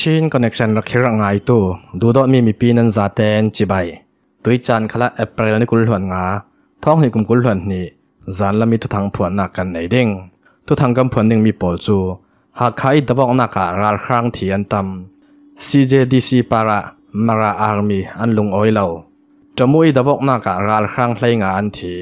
ชินคอนเนคชันรักรังางตัวดูดอมีมีปีนันซาเตนจิบตุยจันขละแอปเปิลนี่กุลหวนงาท้องนี่กุมกุลหวนนี่จานละมีทุทังผวนหนักกันไหนดิ้งทุทังกำผวนหนึ่งมีปอจูหากใครตะบอกหนักการาครั้งเทียนตำ CJDC ปาระมาราอาร์มีอันลุงอ้อยเห่าจมุยตะบอกหนักการาครั้งพลงาอันที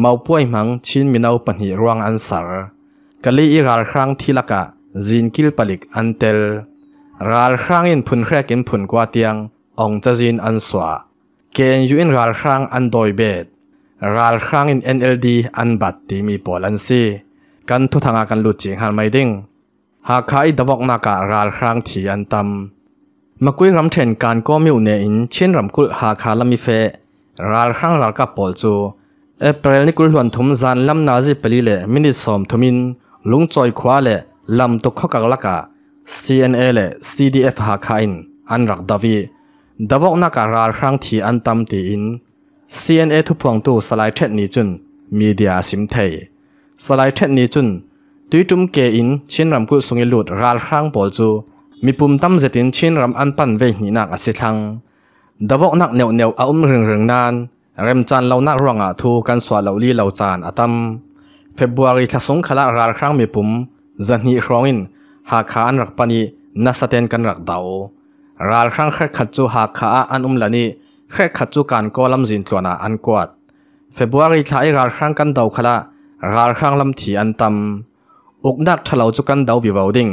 เมาป่วยมังชินมีเอาปัญหาร่วงอันสารกะลีอีราครั้งที่ละกะจินกิลปลิกอันเตลรัลครั้งอินพุนเครกินพุนกว่าเตียงองจะจีนอันสวาเกณฑ์ยูอินรัลครั้งอันโดยเบ็ดรัลครั้งอินเอ็นเอลดีอันบัตติมีปอลันซีกันทุทางอากันลุจิงฮันไม่ดิ่งหากใครดบกนักการรัลครั้งที่อันตำมากุยรำเทนการก็มิวเนอินเช่นรำกุลหากาลมิเฟรัลครั้งรักกับปอลจูเอปเรลนิกุลหวนทุมจันลำนาจิเปลีเลมินิสอมทุมินลุงจอยควาเลลำตุกขกักลักกา CNA และ CDF หาคาอินอันรักดาวีดบอกนักการาครั้งที่อันตำตีอิน CNA ทุพวงตู้สลายเท็ดนี้จุนมีเดียสิมเทยสลายเท็ดนี้จุนตียจุมเกอินเชินรำกุสุงิลุดราครั้งปอจูมีปุ่มตั้เจตินเชินรำอันปันเวหินักอสิทังดบอกนักเนวเนวอาอุ้มเริงเริงนานเริ่มจันเล่านักร่ังอาทูกันสวาเหล่าลีเหล่าจานอตัมเฟบรุรีทัศงคละราครั้งมีปุ่มจันนีครองอินหากขาอันรักปนีนัสเตนกันรักดาวราลครั้งแค่ขัดจูหากขาอันอุ้มลานีแค่ขัดจูการกอลำจินตัวนาอันกวาดเฟบรุรีท้ายราลครั้งกันดาวขละราลครั้งลำทีอันตำอกนักทะเลาจุกันดาววิวาวดิ่ง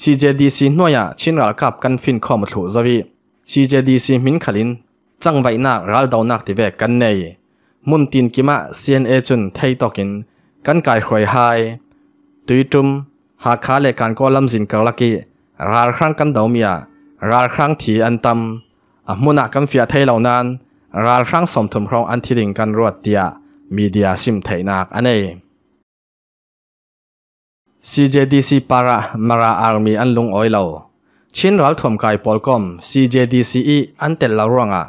CJDC หน่วยชินราลกับกันฟินคอมถูกซะวิ CJDC มินขลินจังไว้นักราลดาวนักติเวกันเนยมุนตินกิมะ CNA จุนไทยตอกินกันกายหวยหายตุยจุมหากขาเลกันก็ลำสินกลักีรารครั้งกันเดาเมียรารครั้งถีอันตำอมุนักกันเฟียไทยเหล่านั้นรารครั้งสมถุมครองอันทิริงกันรวดเดียมีเดียซิมไทยนักอันเอง CJDC ปาระมาราอาร์มีอันลุงออยเหล่าชินรัลถมกายปอลกอม CJDC อีอันเตลลาร่วงอ่ะ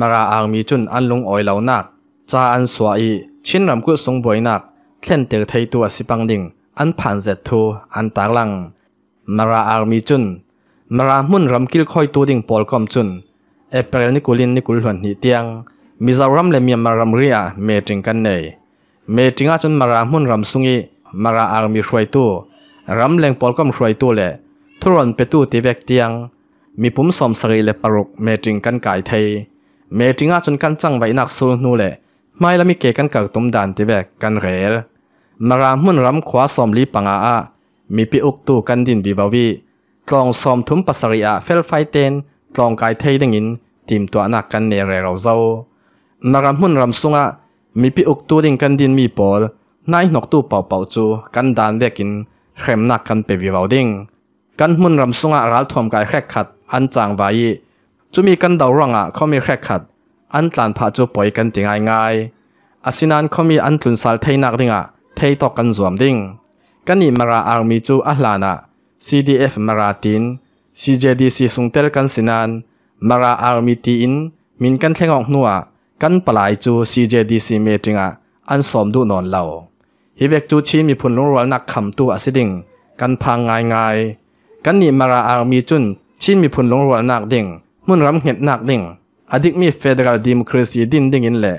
มาราอาร์มีจุนอันลุงออยเหล่านักจาอันสวายชินรำกุศงบวยนักเช่นเตลไทยตัวสิปังดิ่งอันผ่านเสร็จทูอันตาลังมาราอาร์มีจุนมารามุนรำกิลคอยตัวดิ่งปอลคอมจุนเอเปรลนิกุลินนิกุลหวนหิเตียงมิซารัมเลมีมารำเรียเมจิงกันเนยเมจิงอาจนมารามุนรำสุงีมาราอาร์มีช่วยตัวรำเลงปอลคอมช่วยตัวแหละทุรนเปตูตีเวกเตียงมีปุ่มสมสรีเลปรุกเมจิงกันกายไทยเมจิงอาจนกันจังไว้นักสูนูเลไม่ละมีเกกันกักตุมดันตีเวกกันเรลนารามุ่นรำขวาสอมลีปังอาอามีปิอุกตูกันดินบีบาวีตรองสอมทุมปัสริอาเฟลไฟเตนตรองกายเทยดังอินทีมตัวนักกันเนเรเราเจ้านารามุ่นรำสุงะมีปิอุกตูดิงกันดินมีปอลนายนกตูเป่าเป่าจูกันดานเวกินเข้มนักกันเปวิบาวดิงกันมุ่นรำสุงะรัลทอมกายแครกขัดอันจางไวจูมีกันเดาร่องอ่ะเขามีแครกขัดอันจานพาจูปล่อยกันติงง่ายๆอาสินันเขามีอันทุนสารเทยนักดิงอ่ะไทยตอกกันสวมดิ่งกันนี่มาราอาร์มีจูอัลลานะ CDF มาราติน CJDC สุงเตลกันสินานมาราอาร์มีตอิน มินกันเทงออกนัวกันปลายจู CJDC เมติงะ อันสมดุนอนเล่าฮิเวกจูชีมีผลรุนแรงนักคำตัวอสิดิ่งกันพังง่ายง่าย กันนี่มาราอาร์มีจุนชีมีผลรุนแรงนักดิ่ง มุ่นรำเห็ดนักดิ่งอดิกมีเฟเดรัลดิมครซีดินดิ่งอินแหละ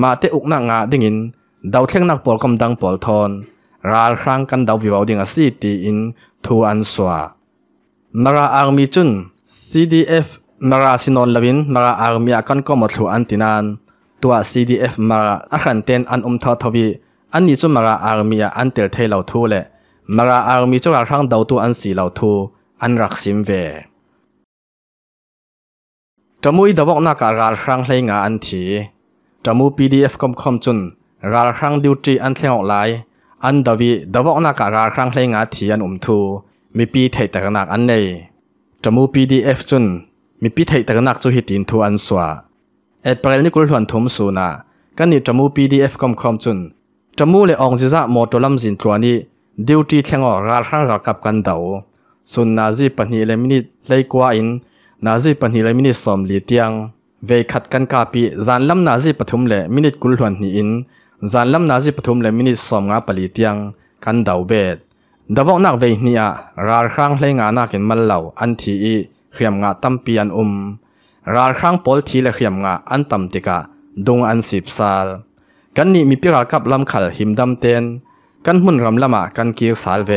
มาเตอุกนักงาดิ่งอินดาวเทงนักปอลกำดังปอลทอนราครั้งกันดาววิวดิงอาศิตีอินทูอันสวามาราอาร์มีจุน CDF มาราสินอนลวินมาราอาร์มีอากันก็หมดหัวอันตินานตัว CDF มาราอาขันเตนอันอมทอทวีอันนี้จุนมาราอาร์มีอันเตลเทเหล่าทูเลมาราอาร์มีจุราครั้งดาวตัวอันสีเหล่าทูอันรักสิมเวจมูกดาวกนักการาครั้งเลงาอันทีจมูก PDF คอมคอมจุนราครั้งดิวตีอันเซงออกไลอันดับวีดาวอกนักราครั้งเลงอาทีอันอุ่มทู มีปีเทตระหนักอันเนจมูปีดีเอฟจุนมีปีเทตระหนักจูฮิตินทูอันสวาเอเปรลนี่กุลหวนทุมสูนะกันนี่จมูปีดีเอฟคอมคอมจุนจมูเลอองจิซโมตุลัมจินตัวนี้ดิวตีเทงออกราครั้งรักกับกันเดาสุนนาจีปนีเลมินิเลยกว่าอิน นาจีปนีเลมินิสอมลีเตียง เวคัดกันกาปีจานลำนาจีปฐุมเลมินิกุลหวนนีอินจานลำนาจิปทุมเลมินิสอมงาปลีเตียงกันดาวเบดดาวนักเวนีาราครั้งเลงานักินมันเหล่าอันทีอีเขียมงาตั้มปียนอุม ราครั้งปอลทีและเขียมงาอันตัมติกะดงอันสิบซาลกันนี่มีพิรากับลำขัลหิมดำเตน กันหุ่นรำละมากันกีสาลเว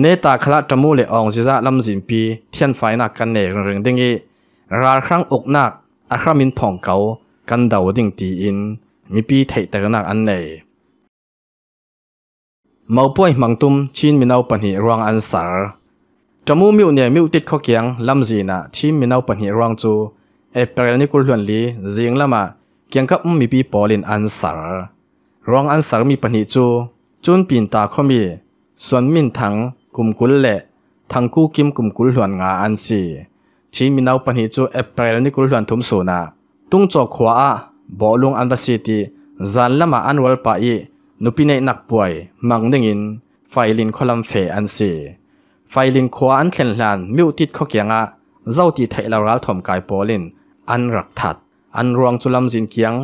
เนตาคละจมูเลองจิจาลำจิมปีเทียนไฟนักกันเนเริงดิงอีราครั้งอกนักอาครามินผ่องเกากันดาวดิ่งตีอินมีปีเทตกะนักอันเนมาป่วยมังตุมชินมีนเอาปัญหารวงอันสารจมูมิวเนี่ยมิวติดข้อเกียงลำจีน่ะชินมีนเอาปัญหารวงจูเอเปรนิกุลหลวนลีจีงละมาเกียงกับมีปีปอลินอันสารรวงอันสารมีปัญหาจูจุนปีนตาเขมีส่วนมินทังกุมกุลเล่ทังกู้กิมกุมกุลหลวนงาอันสีชินมีนเอาปัญหาจูเอเปรนิกุลหลวนทุมโซน่ะตุ้งจอกขวา bolung an basiti zan lama an wal pa i nupine nak puai mang dingin failin kholam fe an si failin khwa an thlen hlan miu tit kho kianga zau ti thaila ral thom kai polin an rak that an ruang chulam jin kiang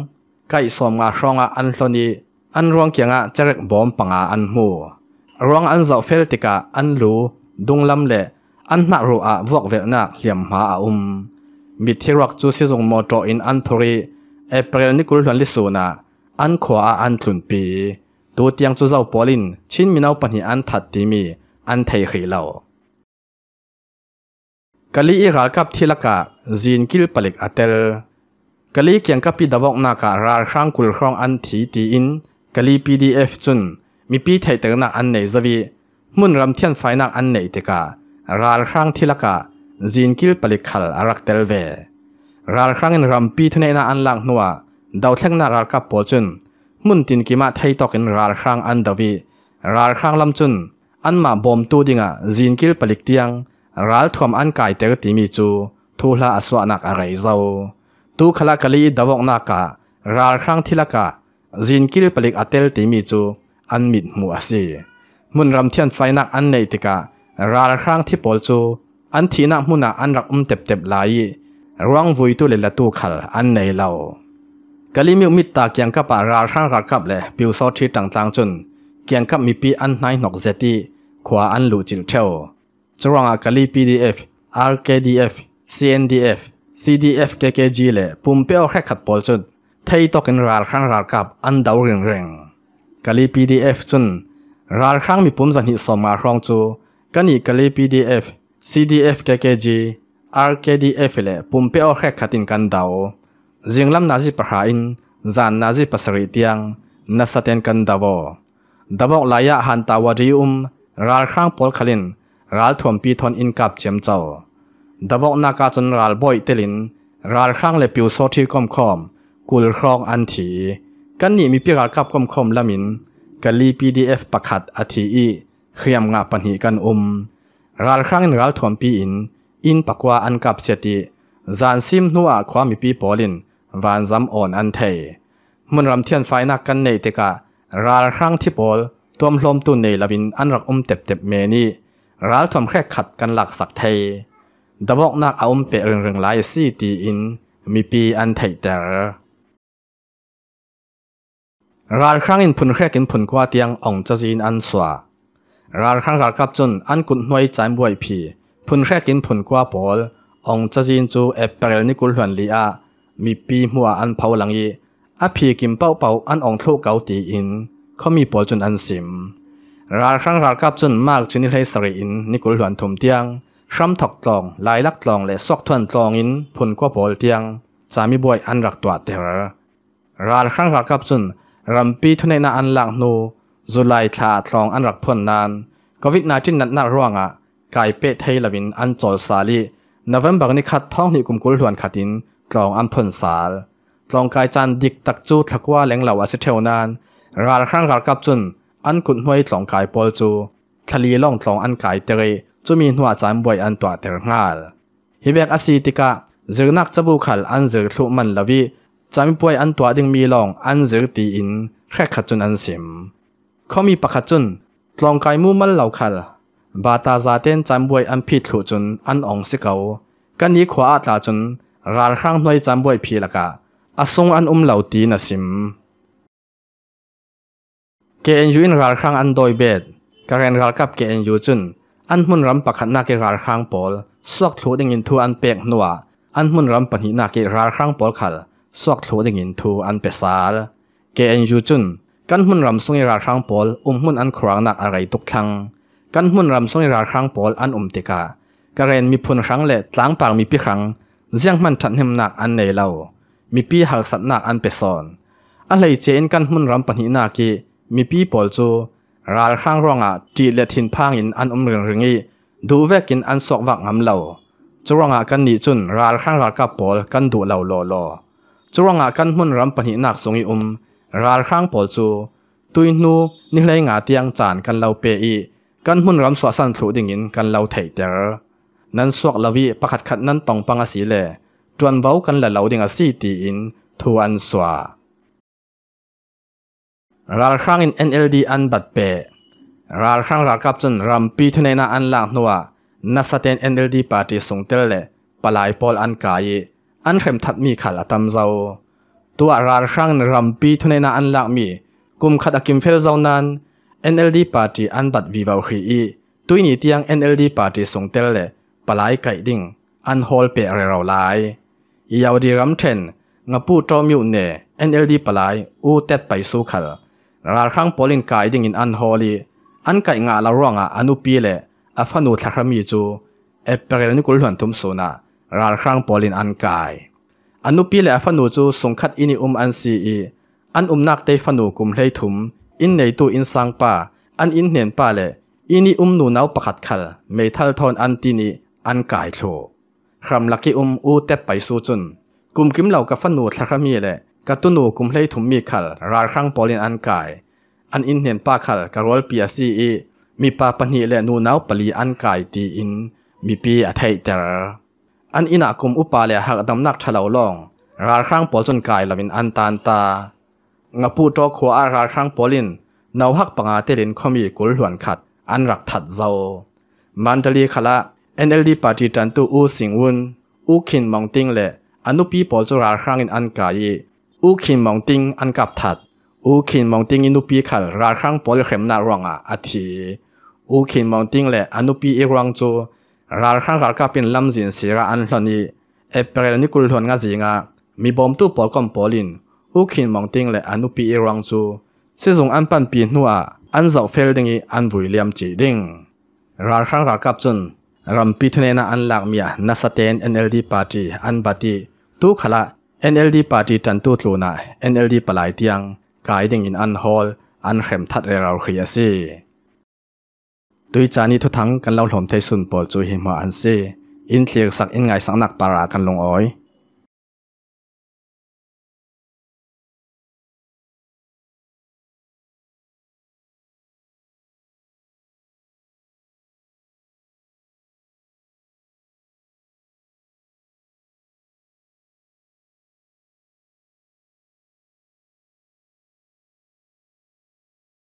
kai som nga hronga an hloni an ruang kianga charek bom panga an mu ruang an zau fel tika an lu dunglam le an na ru a vok vel na hliam ma a um mi thirak chu sizung mo to in an thori เอเปรนีกุลหลันลิสูนะอันขวาอันทุนปีตัวเตียงจูเจ้าปอลินชินมีนาวปัญหาอันถัดตีมีอันเทยขีเหล่ากะลีอิรักับทิลกะจีนกิลปลิกอัตเตลกะลีเกียงกับปีดบอกนากะรารข้างกุลครองอันทีตีอินกะลีพีดีเอฟจุนมีปีเทเตรนักอันไหนซะวี มุนรำเทียนไฟนักอันไหนเตกะรารข้างทิลกะจีนกิลปลิกขัลอารักเตลเวรัลครั้งนรัมปีทุนน่าอันลังนัวดาวเช็งน่ารัลกับปอจุนมุนตินกิมาไทยตอกินรัลครั้งอันดวีรัลครั้งลำจุนอันมาบอมตูดิงะจีนกิลปลิกเตียงรัลทวมอันกายเตอร์ติมีจูทูลาอสวนักอะไรเจ้าตูขลักกลีดาวกนากะรัลครั้งทิลกะจีนกิลปลิกอเตลติมีจูอันมิดมัวสีมุนรำเทียนไฟนักอันในติกะรัลครั้งที่ปอจูอันทีนักมุนาอันรักอุ้มเต็บเต็บไหลรังวุยตัวเลยละตัวขัลอันไหนเล่ากะลิมิวมิตาเกียงกับปาราช่างรักกับเลยปิวซอที่ต่างๆจนเกียงกับมีปีอันไหนนกเจตีขวาอันลูจิลเทลจรองกะลิ PDF RKDF CNDF CDF KKG เลยปุ่มเปียวแค่ขัดปอลจนไทยตอกินราช่างรักกับอันดาวเริงเริงกะลิ PDF จนราช่างมีปุ่มสันหิสมาครองจูกันอีกะลิ PDF CDF KKG RKDF เลยปุ่มเป้เอาแค่ขัดินกันดาวจิงลำนาจิปะหาอินจานนาจิปะสริเตียงนัสเตนกันดาวดาวลายะหันตาวริอุมรัลข้างพอลคลินรัลถ่วมปีทอนอินกับเจียมเจ้าดาวนาคาจนรัลบอยเตลินรัลข้างเลยปิวโซที่คอมคอมกุลครองอันถีกันนี่มีปีรัลกับคอมคอมละมินกะลีพีดีเอฟประคัดอธีอีเขียมงาปันหีกันอุมรัลข้างรัลถ่วมปีอินอินปักว่าอันกับเสียติจานซิมนัวความมีปีปอลิน วานซ้ำอ่อนอันเทมันรำเทียนไฟนักกันในเตกะ ราครั้งที่ปอลตัวมลมตุนในลาบินอันรักอมเต็บเต็บเมนี่รัาทำแค่ขัดกันหลักสักเทดบอกนักเอาอมเปเรองเริงหลายซีตีอิน มีปีอันเทเตอรรารครั้งอินพุนแครกินพุนกว่าเตียงอ่องจะจีนอันสวารารครั้งรารกับจนอันกุนหน่วยใจบวยพีพุ่นแค่กินพุ่นกว่าปอลองจะจินจูเอเปรลนี่กุลหวนลีอามีปีมัวอันเผาหลังยีอภพีกินเป้าเป่าอันองทุกเกาตีอินเขามีปอจนอันสิม ราครั้งรากับจนมากชนิดให้สรีอินนี่กุลหวนถมเตียงช้ำถกตรองลายลักตรองและซอกทวนตรองอินพุ่นกว่าปอลเตียงจะมีบวยอันรักตัวเตอร์ราครั้งรากับจนรำปีทุนในนาอันหลังนูจุไลชาตรองอันรักพ่นนานกวิดนาจินนัดนาร่วงอ่ะกายเปดเทลวินอันจอลซาลีนวันบังนิคัดท้องนิกุมกุลหวนขัดิน กลองอันพนสาลกลองกายจันดิกตักจูทักว่าแหลงเหล่าอาศิเทวนานราลครั้งราลกับจุน อันกุนห้วยตองกายปอลจู ทะลีล่องตองอันกายเตรจะมีหัวจันบวยอันตัวเตรงาลฮิเบกอสีติกะจึงนักจะบุขัลอันจึงทุมันลวิจามีป่วยอันตัวดึงมีลองอันจึงตีอิน แค่ขัดจุนอันสิมเขามีปากขัดจุนกลองกายมูมันเหล่าขัลบาตาซาเต้นจำบวยอันพีถูจุนอันองสิเกากันนี้ขวาตาจุนรารข้างน้อยจำบวยพีละกะอาทรงอันอุ้มเหล่าตีนะสิมเกนฑ์ยูอินรารข้างอันโดยเบ็ดการเรนรารกับเกนฑ์ยูจุนอันมุนรำปะขันนาเกรารข้างปอลสวกถูดิ่งินทูอันเปีกนัวอันมุนรำปะหินาเกรารข้างปอลขัลสวกถูดิ่งินทูอันเปสาลเกนฑ์ยูจุนกันมุนรำสุงรารข้างปอลอุ้มมุนอันครางนักอะไรตุกทังกันมุนรำสงราครั้งปอลอันอุมติกากระเรนมีพุนครั้งเละตล้างปากมีพีครั้งเสียงมันฉันเหิมหนักอันในเล่ามีปีหักสัตหนักอันเปซอนอะไรเจนกันมุนรำปนินากีมีปีปอลจูราครั้งรองอ่ะจีเลทินพางอินอันอุมเรืองเรืองอีดูเวกินอันสอกวักงำเล่าจรองอ่ะกันนี่จุนราครั้งรากับปอลกันดูเล่าลอลอจรองอ่ะกันมุนรำปนินักสงอีอุมราครั้งปอลจูตุยนูนี่เลยงาเตียงจานกันเล่าเปอีกันมุ่นรำสวสันถูดิ่งอินกันเล่าเถิดเดอนั้นสวกลวีประคัดขัดนั้นตองปังอาศีเลจวนเบากันละเล่าดิ่งอาศีตีอินทูอันสวาราลครั้งอิน NLD อันบัดเปราลครั้งรากับจนรำปีทุนในนาอันลางนัวนัสเตน NLD ปาร์ตี้สงเตลเล่ปลายปอลอันกายอันเข็มทัดมีขัดอตัมเจ้าตัวราลครั้งรำปีทุนในนาอันลางมีกุมขัดอักิมเฟลเจ้านั้น NLD party an bat vi vau hi i tui ni tiang NLD party sung tel le palai kai ding an hol pe re rau lai i yau di ram t e n ngapu to miu ne NLD palai u tet pai su khal ral khang polin kai ding in an holi an kai nga la ronga anu pi le a phanu thlakhrami chu april ni kul hlan tum so na ral khang polin an kai anu pi le a phanu chu sung khat ini um an si i an um nak te phanu kum hlei thum อินไหนตัวอินสังป้าอันอินเห็นป่าเลยอินีอุ้มหนูน้าประคัดขัลไม่ทัลทอนอันตินีอันไก่โชครำลักีอุ้มอูเตปไปสู้จุน กุมกิมเหล่ากับฟันหนูสักมีเลยกับตัุนูกุมเล่ยถุมมีขัลราครั้งปอลินอันไก่อันอินเห็นป่าขัลกรอลเปียซีอีมีป้าปนีเลยหนูน้าปลีอันไก่ตีอินมีปีอัทไทเตอร์อันอินักกุมอุปาเลยหักดำนักทะเลาลองราครั้งปอลจนไก่ลำมินอันตันตางปูโตขัวอาราครั้งปอลินนาฮักปังอาเตลินคอมีกุลหวนขัด อันรักถัดเจ้ามันะลีขละ NLD ปาร์ติจันตูอูสิงวุนอูคินมองติงเล่อนุปีปอจุราครั้งอินอันกายอูคินมองติงอันกับถัดอูคินมองติงอินุปีขัดราครั้งปอลเข็มนารองอาอธิอูคินมองติงเล่อนุปีอีรังจูราครั้งรากบเป็นลำสินสีระอันหลนี้เอเปรลนิกุลหวนงาสีงามีบอมตู้ปอลกอมปอลินอุกินมองติงและอันุปีรังจูเสซงอันปันปีนัวอันเสาเฟลดิงอันวุยเลียมจีดิงรารังรากับจุนรำปีทเนนอันหลักเมียนัสเตนเอ็นเอลดีปาร์ตี้อันปฏิตูขละเอ็นเอลดีปาร์ตี้จันตุตลูน่าเอ็นเอลดีปลายเตียงกายดิงอินอันฮอลอันเข้มทัดเราขี้สิด้วยจานี้ทุทั้งกันเราหลอมเทสุนปอจูหิมาอันสีอินเทียกสักอินไงสังนักปารากันลงอ้อย